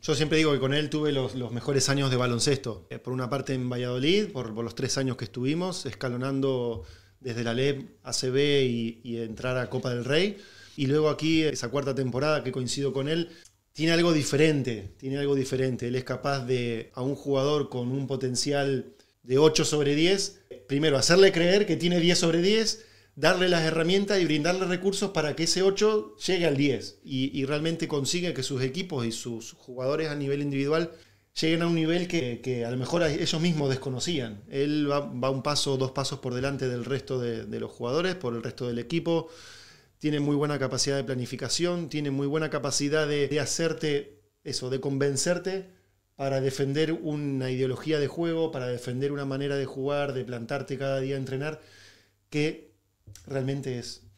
Yo siempre digo que con él tuve los, mejores años de baloncesto. Eh, por una parte en Valladolid, por, los tres años que estuvimos, escalonando desde la LEB, ACB y, y, entrar a Copa del Rey. Y luego aquí, esa cuarta temporada que coincido con él, tiene algo diferente, tiene algo diferente. Él es capaz de a un jugador con un potencial de 8 sobre 10, primero hacerle creer que tiene 10 sobre 10 darle las herramientas y brindarle recursos para que ese 8 llegue al 10 y, realmente consiga que sus equipos y sus jugadores a nivel individual lleguen a un nivel que, a lo mejor ellos mismos desconocían. Él va, un paso, dos pasos por delante del resto de, los jugadores, por el resto del equipo. Tiene muy buena capacidad de planificación, tiene muy buena capacidad de, de hacerte eso, de convencerte para defender una ideología de juego, para defender una manera de jugar, de plantarte cada día a entrenar, que realmente es